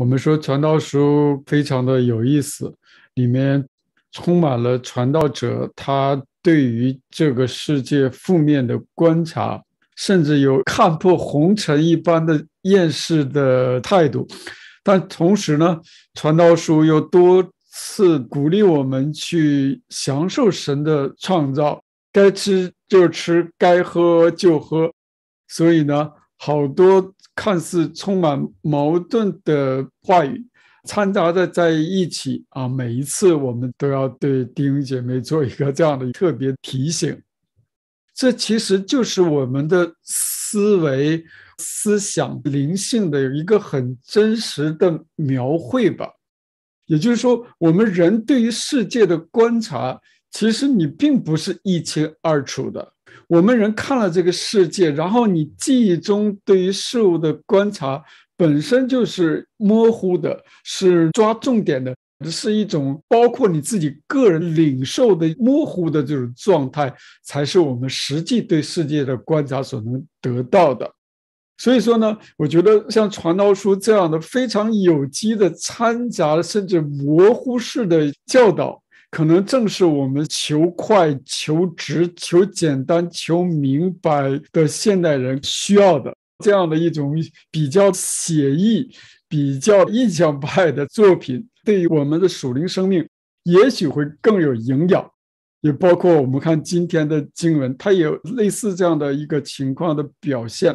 我们说传道书非常的有意思，里面充满了传道者他对于这个世界负面的观察，甚至有看破红尘一般的厌世的态度，但同时呢，传道书又多次鼓励我们去享受神的创造，该吃就吃，该喝就喝，所以呢，好多。看似充满矛盾的话语掺杂在在一起啊！每一次我们都要对丁姐妹做一个这样的特别提醒，这其实就是我们的思维、思想、灵性的一个很真实的描绘吧。也就是说，我们人对于世界的观察，其实你并不是一清二楚的。我们人看了这个世界，然后你记忆中对于事物的观察本身就是模糊的，是抓重点的，是一种包括你自己个人领受的模糊的这种状态，才是我们实际对世界的观察所能得到的。所以说呢，我觉得像传道书这样的非常有机的掺杂，甚至模糊式的教导。可能正是我们求快、求直、求简单、求明白的现代人需要的这样的一种比较写意、比较印象派的作品，对于我们的属灵生命也许会更有营养。也包括我们看今天的经文，它有类似这样的一个情况的表现。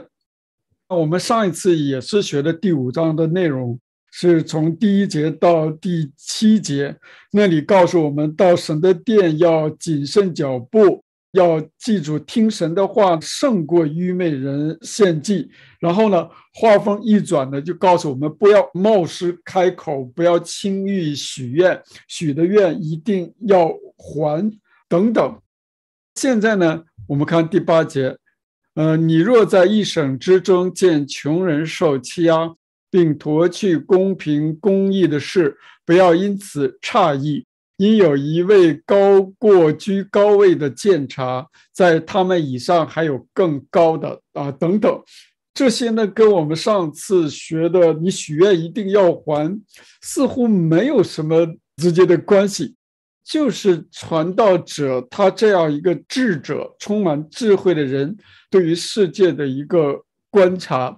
我们上一次也是学的第五章的内容。是从第一节到第七节，那里告诉我们到神的殿要谨慎脚步，要记住听神的话胜过愚昧人献祭。然后呢，话锋一转呢，就告诉我们不要冒失开口，不要轻易许愿，许的愿一定要还等等。现在呢，我们看第八节，呃，你若在一省之中见穷人受欺压。并夺去公平公义的事，不要因此诧异，因有一位高过居高位的监察，在他们以上还有更高的啊等等。这些呢，跟我们上次学的“你许愿一定要还”，似乎没有什么直接的关系，就是传道者他这样一个智者，充满智慧的人，对于世界的一个观察。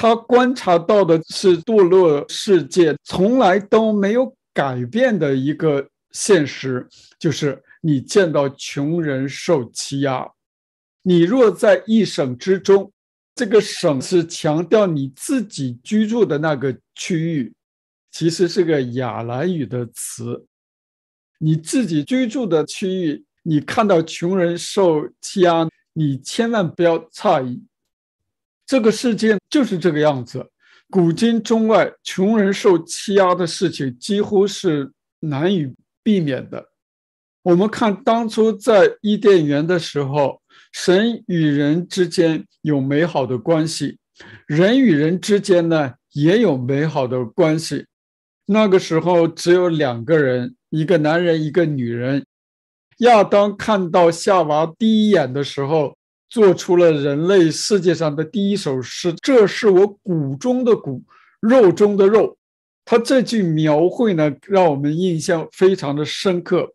他观察到的是堕落世界从来都没有改变的一个现实，就是你见到穷人受欺压。你若在一省之中，这个省是强调你自己居住的那个区域，其实是个雅兰语的词。你自己居住的区域，你看到穷人受欺压，你千万不要诧异。这个世界就是这个样子，古今中外，穷人受欺压的事情几乎是难以避免的。我们看当初在伊甸园的时候，神与人之间有美好的关系，人与人之间呢也有美好的关系。那个时候只有两个人，一个男人，一个女人。亚当看到夏娃第一眼的时候。做出了人类世界上的第一首诗，这是我骨中的骨，肉中的肉。他这句描绘呢，让我们印象非常的深刻，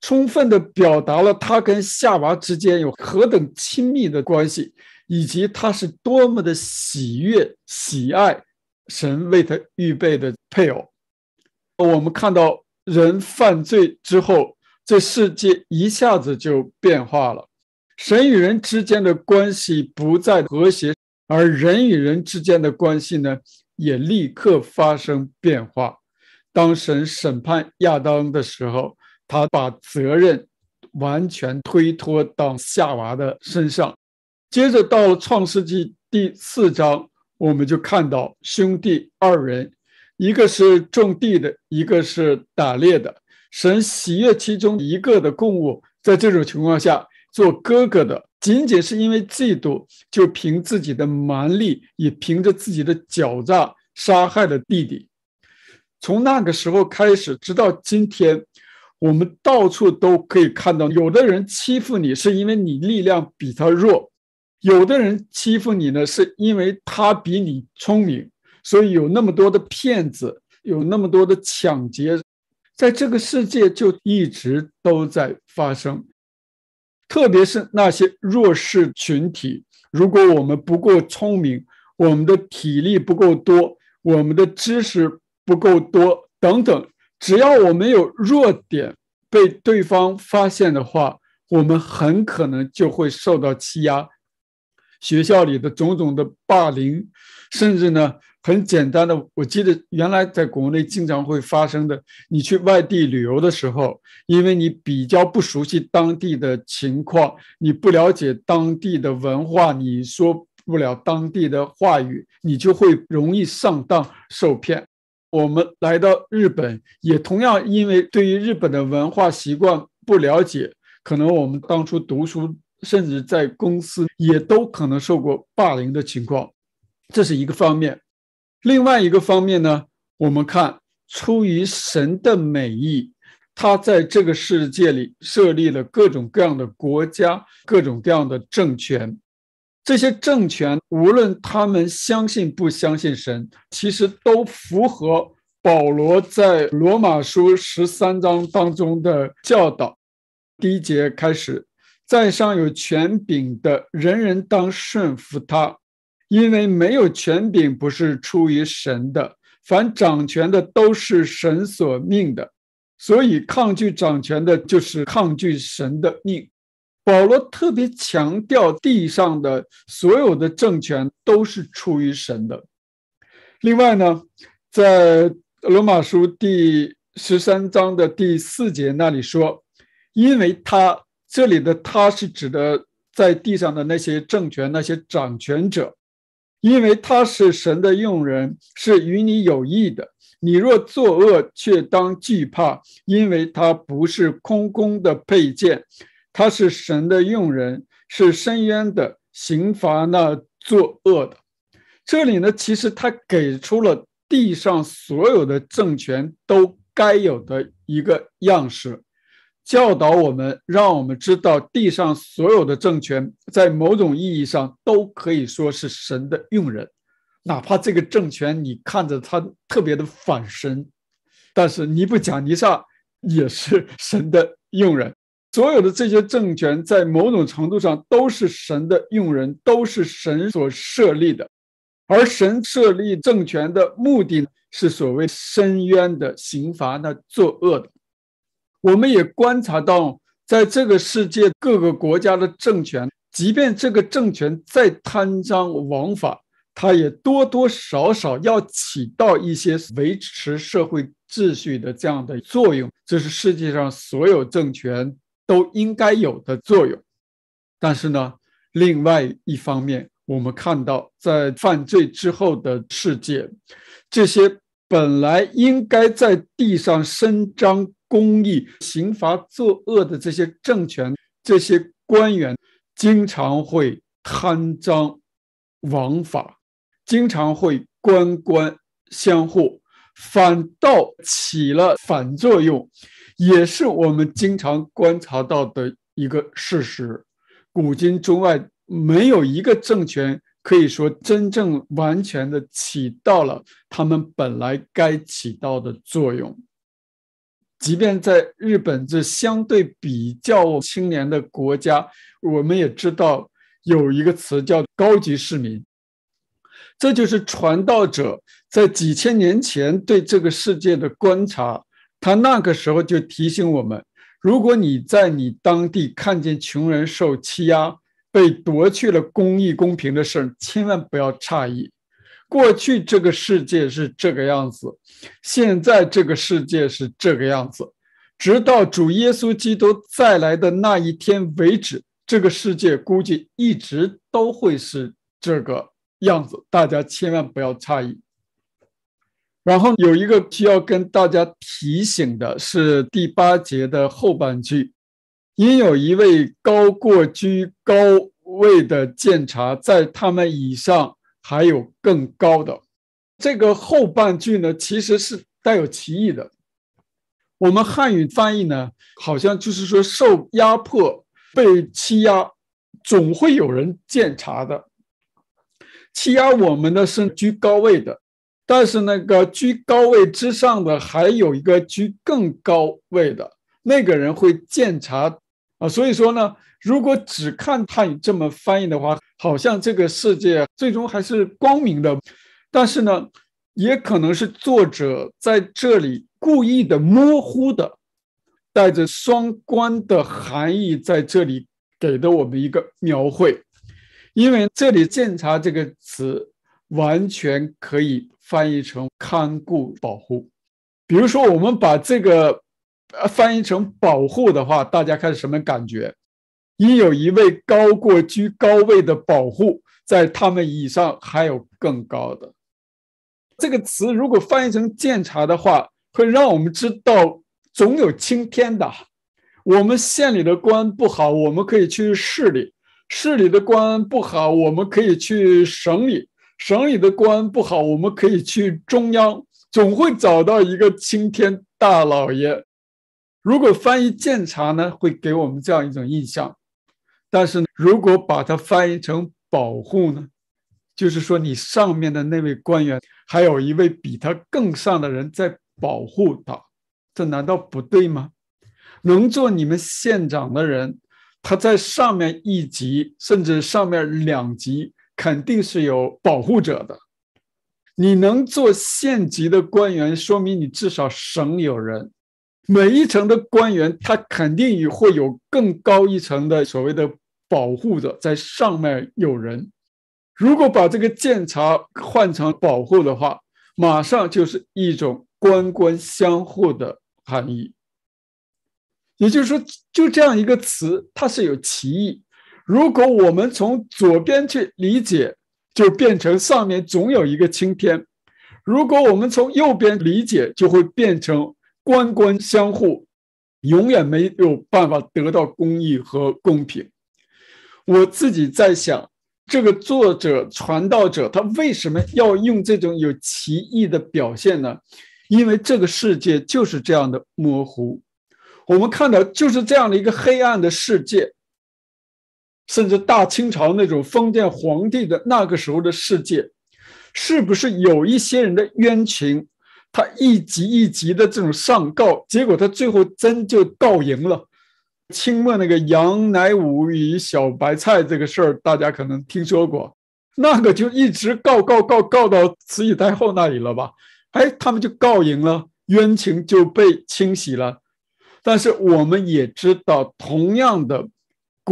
充分的表达了他跟夏娃之间有何等亲密的关系，以及他是多么的喜悦、喜爱神为他预备的配偶。我们看到人犯罪之后，这世界一下子就变化了。神与人之间的关系不再和谐，而人与人之间的关系呢，也立刻发生变化。当神审判亚当的时候，他把责任完全推脱到夏娃的身上。接着到了《创世纪》第四章，我们就看到兄弟二人，一个是种地的，一个是打猎的。神喜悦其中一个的供物，在这种情况下。做哥哥的，仅仅是因为嫉妒，就凭自己的蛮力，也凭着自己的狡诈，杀害了弟弟。从那个时候开始，直到今天，我们到处都可以看到，有的人欺负你是因为你力量比他弱，有的人欺负你呢，是因为他比你聪明。所以有那么多的骗子，有那么多的抢劫，在这个世界就一直都在发生。特别是那些弱势群体，如果我们不够聪明，我们的体力不够多，我们的知识不够多，等等，只要我们有弱点被对方发现的话，我们很可能就会受到欺压，学校里的种种的霸凌，甚至呢。很简单的，我记得原来在国内经常会发生的。你去外地旅游的时候，因为你比较不熟悉当地的情况，你不了解当地的文化，你说不了当地的话语，你就会容易上当受骗。我们来到日本，也同样因为对于日本的文化习惯不了解，可能我们当初读书，甚至在公司也都可能受过霸凌的情况，这是一个方面。另外一个方面呢，我们看，出于神的美意，他在这个世界里设立了各种各样的国家、各种各样的政权。这些政权，无论他们相信不相信神，其实都符合保罗在罗马书十三章当中的教导。第一节开始，在上有权柄的人人当顺服他。因为没有权柄不是出于神的，凡掌权的都是神所命的，所以抗拒掌权的，就是抗拒神的命。保罗特别强调，地上的所有的政权都是出于神的。另外呢，在罗马书第十三章的第四节那里说，因为他这里的他是指的在地上的那些政权，那些掌权者。因为他是神的用人，是与你有益的。你若作恶，却当惧怕，因为他不是空空的配件，他是神的用人，是深渊的刑罚那作恶的。这里呢，其实他给出了地上所有的政权都该有的一个样式。教导我们，让我们知道地上所有的政权，在某种意义上都可以说是神的用人，哪怕这个政权你看着它特别的反神，但是尼布甲尼撒也是神的用人。所有的这些政权，在某种程度上都是神的用人，都是神所设立的。而神设立政权的目的是所谓伸冤的刑罚，那作恶的。我们也观察到，在这个世界各个国家的政权，即便这个政权再贪赃枉法，它也多多少少要起到一些维持社会秩序的这样的作用，这是世界上所有政权都应该有的作用。但是呢，另外一方面，我们看到在犯罪之后的世界，这些本来应该在地上伸张。公益、刑罚、作恶的这些政权、这些官员，经常会贪赃枉法，经常会官官相护，反倒起了反作用，也是我们经常观察到的一个事实。古今中外，没有一个政权可以说真正完全的起到了他们本来该起到的作用。即便在日本这相对比较青年的国家，我们也知道有一个词叫“高级市民”。这就是传道者在几千年前对这个世界的观察，他那个时候就提醒我们：如果你在你当地看见穷人受欺压、被夺去了公益公平的事儿，千万不要诧异。过去这个世界是这个样子，现在这个世界是这个样子，直到主耶稣基督再来的那一天为止，这个世界估计一直都会是这个样子。大家千万不要诧异。然后有一个需要跟大家提醒的是第八节的后半句：“因有一位高过居高位的监察，在他们以上。”还有更高的，这个后半句呢，其实是带有歧义的。我们汉语翻译呢，好像就是说受压迫、被欺压，总会有人见察的。欺压我们的是居高位的，但是那个居高位之上的，还有一个居更高位的那个人会见察啊。所以说呢，如果只看汉语这么翻译的话。好像这个世界最终还是光明的，但是呢，也可能是作者在这里故意的模糊的，带着双关的含义在这里给的我们一个描绘。因为这里“鉴察”这个词完全可以翻译成看顾、保护。比如说，我们把这个呃翻译成保护的话，大家看什么感觉？因有一位高过居高位的保护在他们以上，还有更高的。这个词如果翻译成鉴察的话，会让我们知道总有青天的。我们县里的官不好，我们可以去市里；市里的官不好，我们可以去省里；省里的官不好，我们可以去中央。总会找到一个青天大老爷。如果翻译鉴察呢，会给我们这样一种印象。但是，如果把它翻译成“保护”呢，就是说你上面的那位官员，还有一位比他更上的人在保护他，这难道不对吗？能做你们县长的人，他在上面一级，甚至上面两级，肯定是有保护者的。你能做县级的官员，说明你至少省有人。每一层的官员，他肯定也会有更高一层的所谓的保护者在上面有人。如果把这个监察换成保护的话，马上就是一种官官相护的含义。也就是说，就这样一个词，它是有歧义。如果我们从左边去理解，就变成上面总有一个青天；如果我们从右边理解，就会变成。官官相护，永远没有办法得到公义和公平。我自己在想，这个作者、传道者，他为什么要用这种有歧义的表现呢？因为这个世界就是这样的模糊。我们看到，就是这样的一个黑暗的世界。甚至大清朝那种封建皇帝的那个时候的世界，是不是有一些人的冤情？他一级一级的这种上告，结果他最后真就告赢了。清末那个杨乃武与小白菜这个事儿，大家可能听说过，那个就一直告告告告到慈禧太后那里了吧？哎，他们就告赢了，冤情就被清洗了。但是我们也知道，同样的。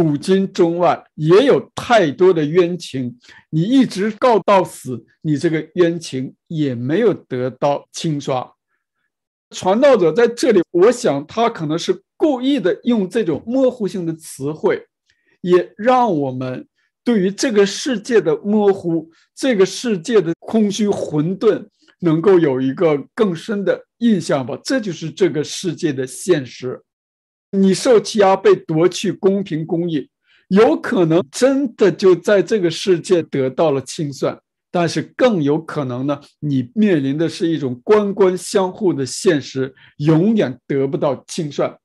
古今中外也有太多的冤情，你一直告到死，你这个冤情也没有得到清刷。传道者在这里，我想他可能是故意的用这种模糊性的词汇，也让我们对于这个世界的模糊、这个世界的空虚、混沌，能够有一个更深的印象吧。这就是这个世界的现实。你受欺压，被夺去公平公义，有可能真的就在这个世界得到了清算；但是更有可能呢，你面临的是一种官官相护的现实，永远得不到清算。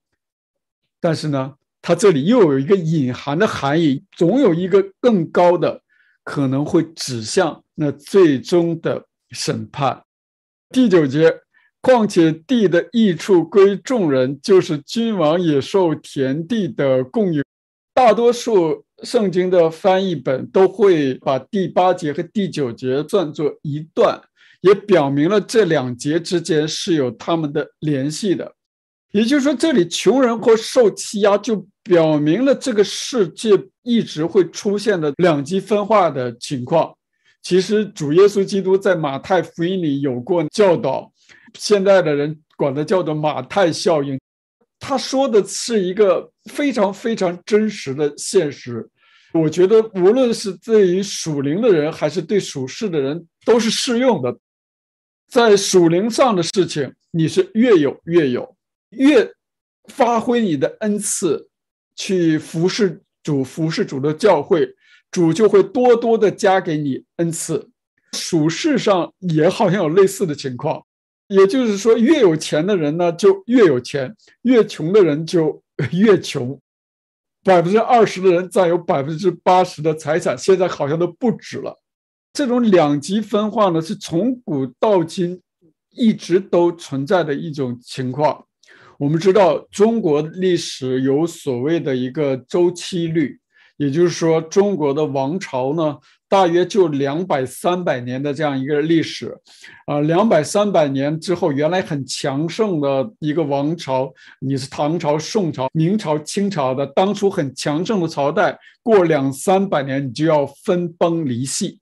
但是呢，它这里又有一个隐含的含义，总有一个更高的可能会指向那最终的审判。第九节。况且地的益处归众人，就是君王也受田地的供应。大多数圣经的翻译本都会把第八节和第九节转作一段，也表明了这两节之间是有他们的联系的。也就是说，这里穷人或受欺压，就表明了这个世界一直会出现的两极分化的情况。其实，主耶稣基督在马太福音里有过教导。现在的人管它叫做马太效应，他说的是一个非常非常真实的现实。我觉得无论是对于属灵的人，还是对属世的人，都是适用的。在属灵上的事情，你是越有越有，越发挥你的恩赐去服侍主、服侍主的教会，主就会多多的加给你恩赐。属世上也好像有类似的情况。也就是说，越有钱的人呢就越有钱，越穷的人就 越穷。百分之二十的人占有百分之八十的财产，现在好像都不止了。这种两极分化呢，是从古到今一直都存在的一种情况。我们知道，中国历史有所谓的一个周期率，也就是说，中国的王朝呢。大约就两百三百年的这样一个历史，啊，两百三百年之后，原来很强盛的一个王朝，你是唐朝、宋朝、明朝、清朝的，当初很强盛的朝代，过两三百年你就要分崩离析。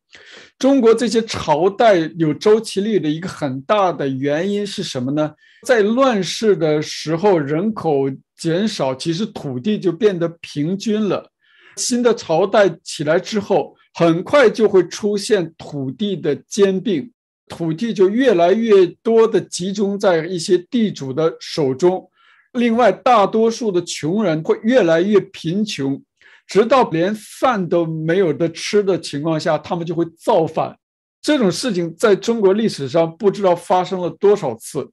中国这些朝代有周期率的一个很大的原因是什么呢？在乱世的时候，人口减少，其实土地就变得平均了，新的朝代起来之后。很快就会出现土地的兼并，土地就越来越多的集中在一些地主的手中。另外，大多数的穷人会越来越贫穷，直到连饭都没有得吃的情况下，他们就会造反。这种事情在中国历史上不知道发生了多少次。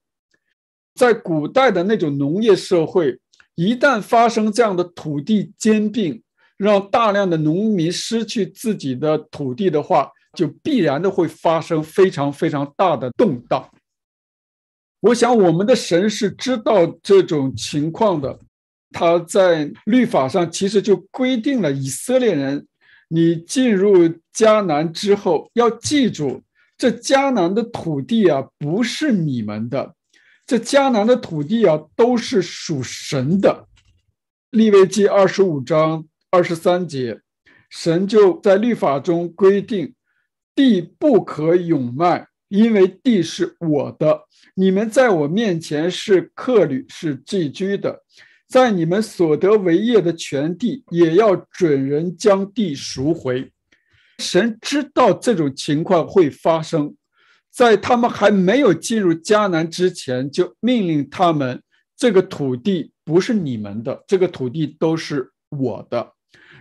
在古代的那种农业社会，一旦发生这样的土地兼并，让大量的农民失去自己的土地的话，就必然的会发生非常非常大的动荡。我想我们的神是知道这种情况的，他在律法上其实就规定了以色列人，你进入迦南之后要记住，这迦南的土地啊不是你们的，这迦南的土地啊都是属神的。利未记二十五章。二十三节，神就在律法中规定，地不可永卖，因为地是我的，你们在我面前是客旅是寄居的，在你们所得为业的全地也要准人将地赎回。神知道这种情况会发生，在他们还没有进入迦南之前，就命令他们：这个土地不是你们的，这个土地都是我的。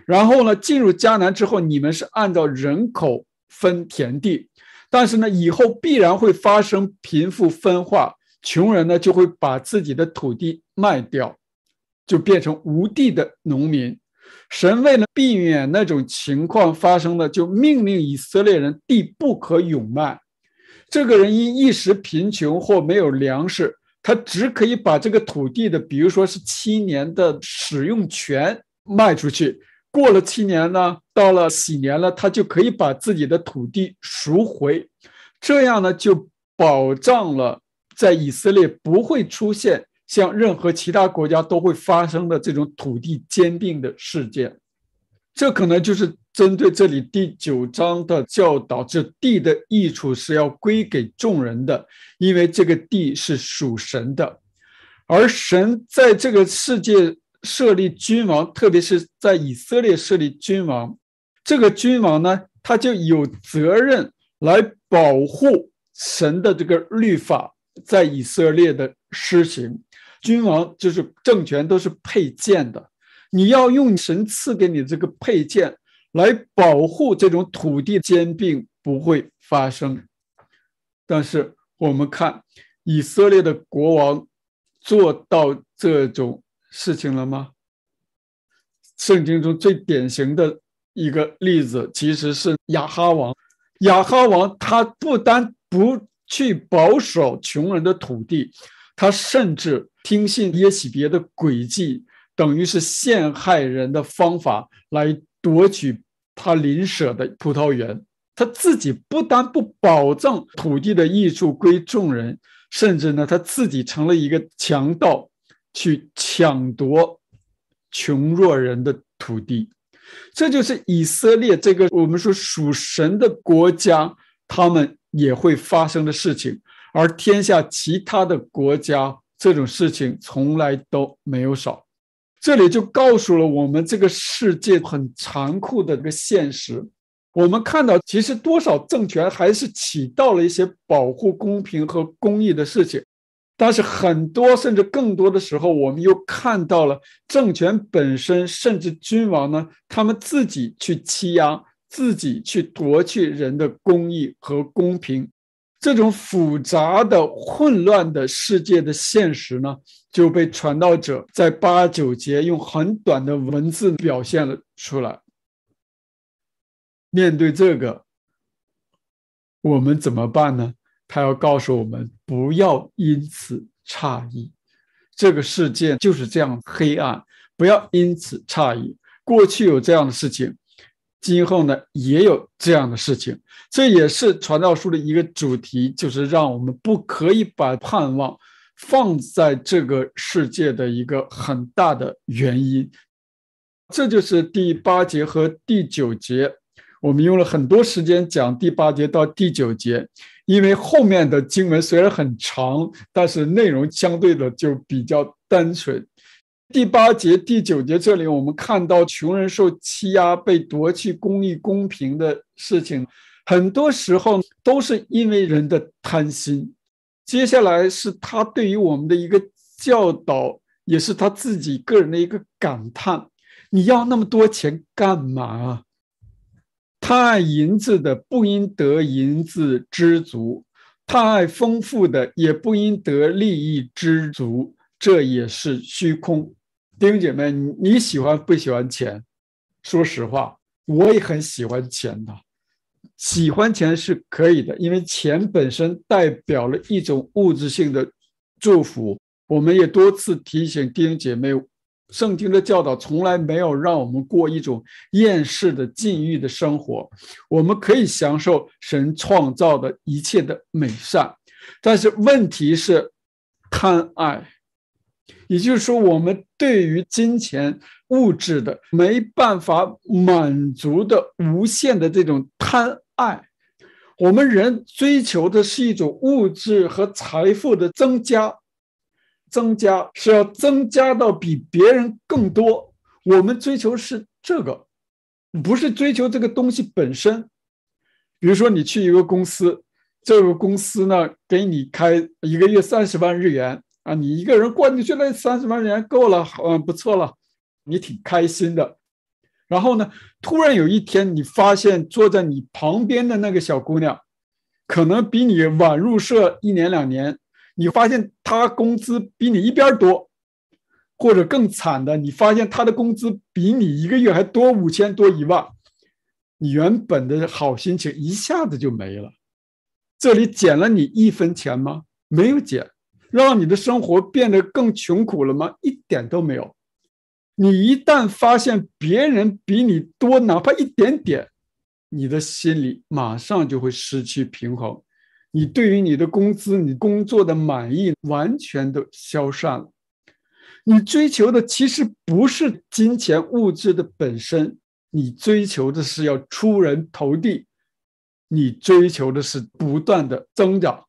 然后呢，进入迦南之后，你们是按照人口分田地，但是呢，以后必然会发生贫富分化，穷人呢就会把自己的土地卖掉，就变成无地的农民。神为了避免那种情况发生呢，就命令以色列人地不可永卖。这个人因一时贫穷或没有粮食，他只可以把这个土地的，比如说是七年的使用权卖出去。过了七年呢，到了喜年了，他就可以把自己的土地赎回，这样呢就保障了在以色列不会出现像任何其他国家都会发生的这种土地兼并的事件。这可能就是针对这里第九章的教导：，这地的益处是要归给众人的，因为这个地是属神的，而神在这个世界。设立君王，特别是在以色列设立君王，这个君王呢，他就有责任来保护神的这个律法在以色列的施行。君王就是政权，都是配剑的，你要用神赐给你这个配剑来保护这种土地兼并不会发生。但是我们看以色列的国王做到这种。事情了吗？圣经中最典型的一个例子，其实是亚哈王。亚哈王他不单不去保守穷人的土地，他甚至听信耶喜别的诡计，等于是陷害人的方法来夺取他邻舍的葡萄园。他自己不单不保证土地的益处归众人，甚至呢，他自己成了一个强盗。去抢夺穷弱人的土地，这就是以色列这个我们说属神的国家，他们也会发生的事情。而天下其他的国家，这种事情从来都没有少。这里就告诉了我们这个世界很残酷的一个现实。我们看到，其实多少政权还是起到了一些保护公平和公益的事情。但是很多，甚至更多的时候，我们又看到了政权本身，甚至君王呢，他们自己去欺压，自己去夺去人的公义和公平。这种复杂的、混乱的世界的现实呢，就被传道者在八九节用很短的文字表现了出来。面对这个，我们怎么办呢？他要告诉我们，不要因此诧异，这个世界就是这样黑暗，不要因此诧异。过去有这样的事情，今后呢也有这样的事情，这也是传道书的一个主题，就是让我们不可以把盼望放在这个世界的一个很大的原因。这就是第八节和第九节，我们用了很多时间讲第八节到第九节。因为后面的经文虽然很长，但是内容相对的就比较单纯。第八节、第九节这里，我们看到穷人受欺压、被夺去公义、公平的事情，很多时候都是因为人的贪心。接下来是他对于我们的一个教导，也是他自己个人的一个感叹：你要那么多钱干嘛？太爱银子的，不应得银子知足；太爱丰富的，也不应得利益知足。这也是虚空。弟兄姐妹，你喜欢不喜欢钱？说实话，我也很喜欢钱的。喜欢钱是可以的，因为钱本身代表了一种物质性的祝福。我们也多次提醒弟兄姐妹。圣经的教导从来没有让我们过一种厌世的禁欲的生活。我们可以享受神创造的一切的美善，但是问题是贪爱，也就是说，我们对于金钱物质的没办法满足的无限的这种贪爱，我们人追求的是一种物质和财富的增加。增加是要增加到比别人更多，我们追求是这个，不是追求这个东西本身。比如说，你去一个公司，这个公司呢给你开一个月三十万日元啊，你一个人过，出去那三十万日元够了，嗯，不错了，你挺开心的。然后呢，突然有一天你发现坐在你旁边的那个小姑娘，可能比你晚入社一年两年。你发现他工资比你一边多，或者更惨的，你发现他的工资比你一个月还多五千多一万，你原本的好心情一下子就没了。这里减了你一分钱吗？没有减，让你的生活变得更穷苦了吗？一点都没有。你一旦发现别人比你多哪怕一点点，你的心里马上就会失去平衡。你对于你的工资、你工作的满意完全都消散了。你追求的其实不是金钱物质的本身，你追求的是要出人头地，你追求的是不断的增长。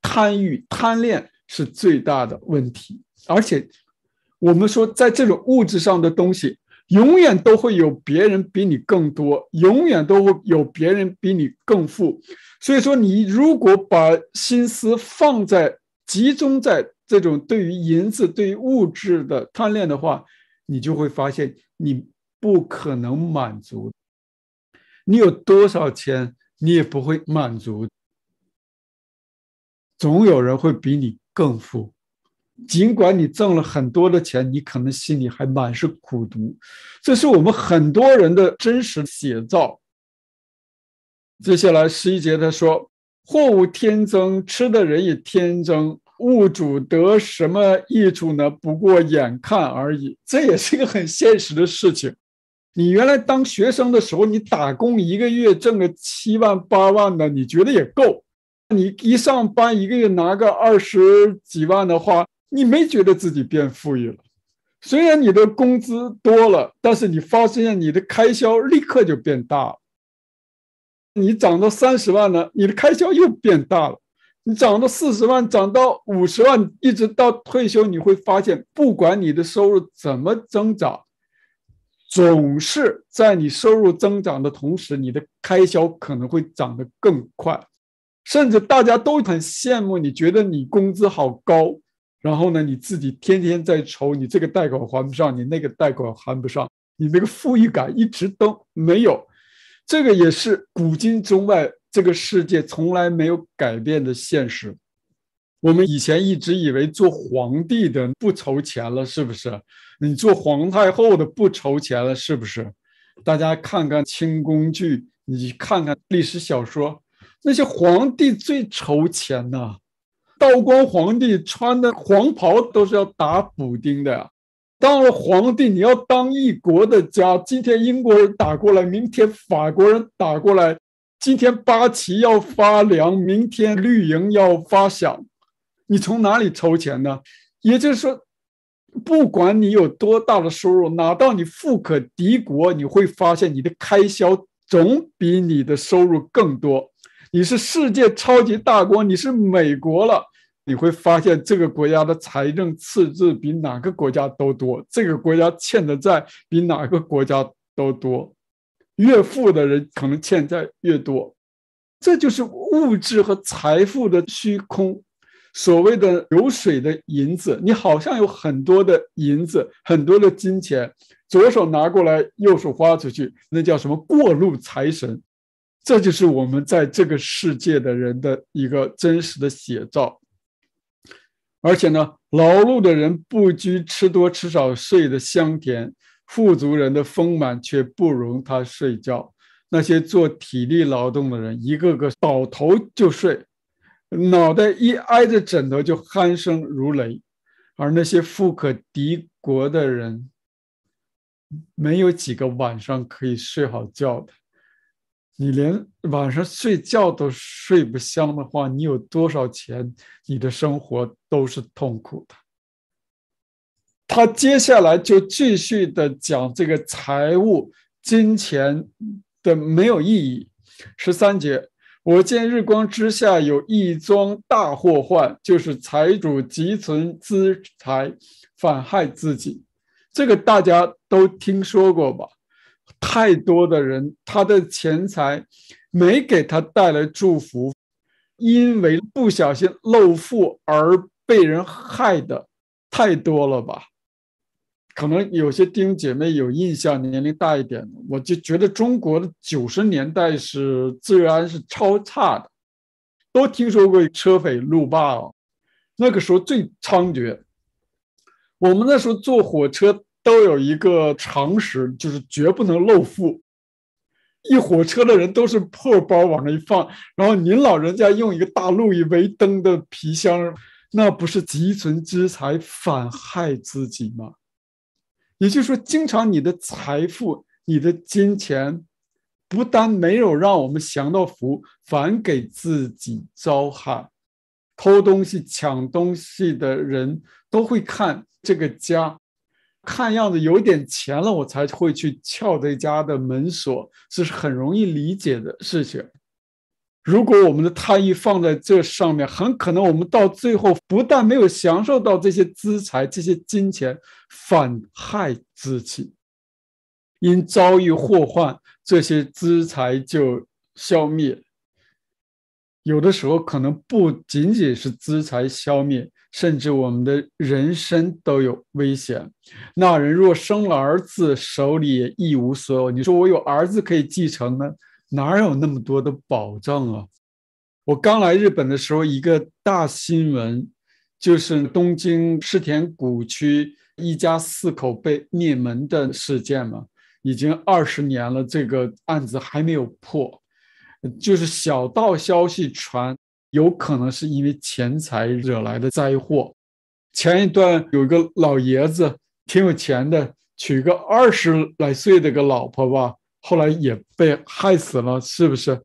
贪欲、贪恋是最大的问题，而且我们说在这种物质上的东西。永远都会有别人比你更多，永远都会有别人比你更富。所以说，你如果把心思放在、集中在这种对于银子、对于物质的贪恋的话，你就会发现你不可能满足。你有多少钱，你也不会满足。总有人会比你更富。尽管你挣了很多的钱，你可能心里还满是苦毒，这是我们很多人的真实写照。接下来十一节他说：“货物天增，吃的人也天增，物主得什么益处呢？不过眼看而已。”这也是一个很现实的事情。你原来当学生的时候，你打工一个月挣个七万八万的，你觉得也够；你一上班一个月拿个二十几万的话，你没觉得自己变富裕了，虽然你的工资多了，但是你发现你的开销立刻就变大了。你涨到三十万呢，你的开销又变大了。你涨到四十万，涨到五十万，一直到退休，你会发现，不管你的收入怎么增长，总是在你收入增长的同时，你的开销可能会涨得更快，甚至大家都很羡慕你，觉得你工资好高。然后呢，你自己天天在愁，你这个贷款还不上，你那个贷款还不上，你那个富裕感一直都没有。这个也是古今中外这个世界从来没有改变的现实。我们以前一直以为做皇帝的不愁钱了，是不是？你做皇太后的不愁钱了，是不是？大家看看清宫剧，你看看历史小说，那些皇帝最愁钱呢。道光皇帝穿的黄袍都是要打补丁的呀。当了皇帝，你要当一国的家。今天英国人打过来，明天法国人打过来，今天八旗要发粮，明天绿营要发饷，你从哪里筹钱呢？也就是说，不管你有多大的收入，哪到你富可敌国，你会发现你的开销总比你的收入更多。你是世界超级大国，你是美国了，你会发现这个国家的财政赤字比哪个国家都多，这个国家欠的债比哪个国家都多，越富的人可能欠债越多，这就是物质和财富的虚空。所谓的流水的银子，你好像有很多的银子，很多的金钱，左手拿过来，右手花出去，那叫什么过路财神。这就是我们在这个世界的人的一个真实的写照，而且呢，劳碌的人不拘吃多吃少，睡得香甜；富足人的丰满却不容他睡觉。那些做体力劳动的人，一个个倒头就睡，脑袋一挨着枕头就鼾声如雷；而那些富可敌国的人，没有几个晚上可以睡好觉的。你连晚上睡觉都睡不香的话，你有多少钱，你的生活都是痛苦的。他接下来就继续的讲这个财务金钱的没有意义。十三节，我见日光之下有一桩大祸患，就是财主积存资财反害自己。这个大家都听说过吧？太多的人，他的钱财没给他带来祝福，因为不小心漏富而被人害的太多了吧？可能有些弟兄姐妹有印象，年龄大一点的，我就觉得中国的九十年代是治安是超差的，都听说过车匪路霸，哦，那个时候最猖獗。我们那时候坐火车。都有一个常识，就是绝不能露富。一火车的人都是破包往那一放，然后您老人家用一个大路易威登的皮箱，那不是积存之财反害自己吗？也就是说，经常你的财富、你的金钱，不但没有让我们享到福，反给自己招害。偷东西、抢东西的人都会看这个家。看样子有点钱了，我才会去撬这家的门锁，这是很容易理解的事情。如果我们的贪欲放在这上面，很可能我们到最后不但没有享受到这些资财、这些金钱，反害自己，因遭遇祸患，这些资财就消灭。有的时候可能不仅仅是资财消灭。甚至我们的人生都有危险。那人若生了儿子，手里也一无所有。你说我有儿子可以继承呢？哪有那么多的保障啊？我刚来日本的时候，一个大新闻，就是东京世田谷区一家四口被灭门的事件嘛，已经二十年了，这个案子还没有破，就是小道消息传。有可能是因为钱财惹来的灾祸。前一段有一个老爷子挺有钱的，娶个二十来岁的一个老婆吧，后来也被害死了，是不是？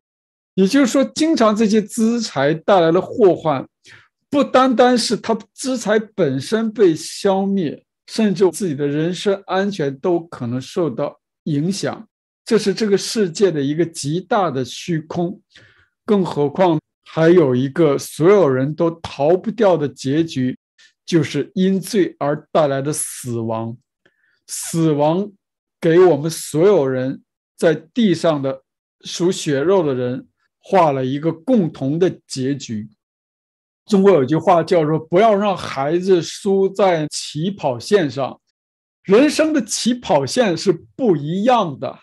也就是说，经常这些资财带来的祸患，不单单是他资财本身被消灭，甚至自己的人身安全都可能受到影响。这是这个世界的一个极大的虚空，更何况。还有一个所有人都逃不掉的结局，就是因罪而带来的死亡。死亡给我们所有人在地上的属血肉的人画了一个共同的结局。中国有句话叫做“不要让孩子输在起跑线上”，人生的起跑线是不一样的。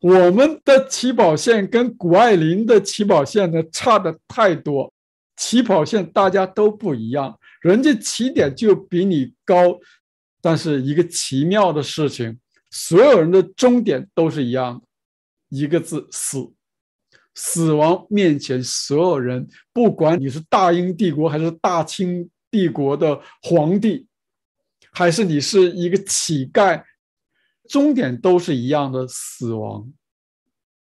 我们的起跑线跟谷爱凌的起跑线呢差的太多，起跑线大家都不一样，人家起点就比你高，但是一个奇妙的事情，所有人的终点都是一样的，一个字死，死亡面前，所有人不管你是大英帝国还是大清帝国的皇帝，还是你是一个乞丐。终点都是一样的死亡，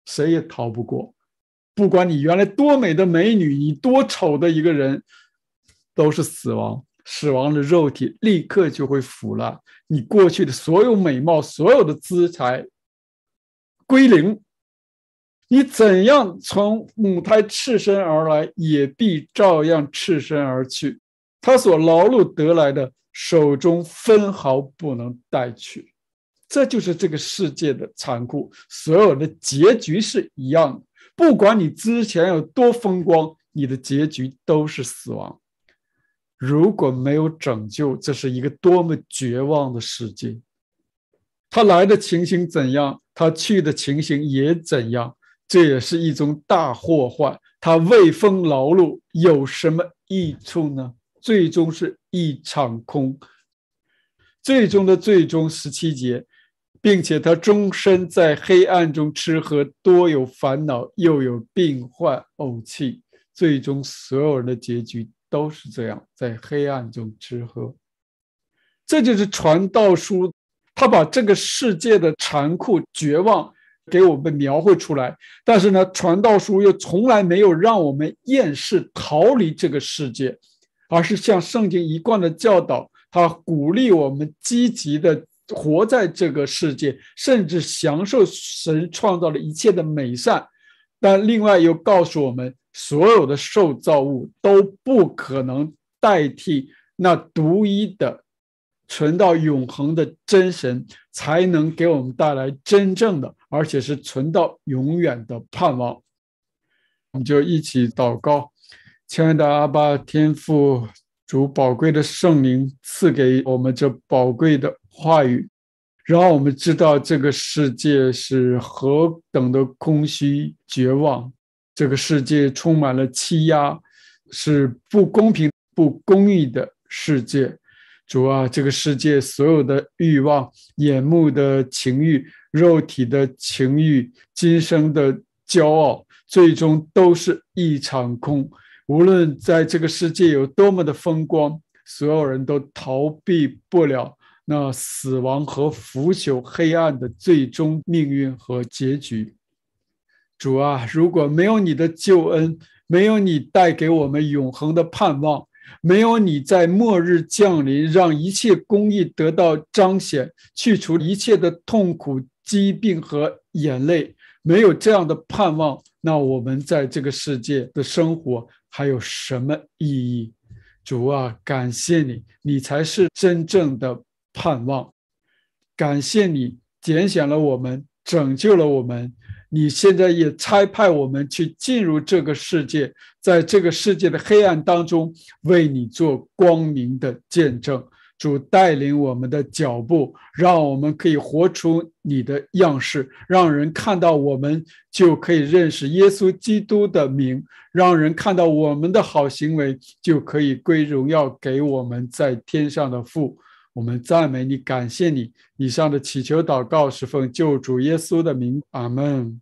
谁也逃不过。不管你原来多美的美女，你多丑的一个人，都是死亡。死亡的肉体立刻就会腐烂，你过去的所有美貌、所有的资财，归零。你怎样从母胎赤身而来，也必照样赤身而去。他所劳碌得来的，手中分毫不能带去。这就是这个世界的残酷，所有的结局是一样的。不管你之前有多风光，你的结局都是死亡。如果没有拯救，这是一个多么绝望的世界。他来的情形怎样，他去的情形也怎样，这也是一种大祸患。他未封劳碌有什么益处呢？最终是一场空。最终的最终，十七节。并且他终身在黑暗中吃喝，多有烦恼，又有病患、怄气，最终所有人的结局都是这样，在黑暗中吃喝。这就是传道书，他把这个世界的残酷、绝望给我们描绘出来。但是呢，传道书又从来没有让我们厌世、逃离这个世界，而是像圣经一贯的教导，他鼓励我们积极的。活在这个世界，甚至享受神创造的一切的美善，但另外又告诉我们，所有的受造物都不可能代替那独一的、存到永恒的真神，才能给我们带来真正的，而且是存到永远的盼望。我们就一起祷告，亲爱的阿爸天父，主宝贵的圣灵赐给我们这宝贵的。话语，让我们知道这个世界是何等的空虚绝望。这个世界充满了欺压，是不公平、不公义的世界。主啊，这个世界所有的欲望、眼目的情欲、肉体的情欲、今生的骄傲，最终都是一场空。无论在这个世界有多么的风光，所有人都逃避不了。那死亡和腐朽、黑暗的最终命运和结局，主啊，如果没有你的救恩，没有你带给我们永恒的盼望，没有你在末日降临让一切公义得到彰显，去除一切的痛苦、疾病和眼泪，没有这样的盼望，那我们在这个世界的生活还有什么意义？主啊，感谢你，你才是真正的。盼望，感谢你拣选了我们，拯救了我们。你现在也差派我们去进入这个世界，在这个世界的黑暗当中，为你做光明的见证。主带领我们的脚步，让我们可以活出你的样式，让人看到我们就可以认识耶稣基督的名；让人看到我们的好行为，就可以归荣耀给我们在天上的父。我们赞美你，感谢你。以上的祈求祷告是奉救主耶稣的名，阿门。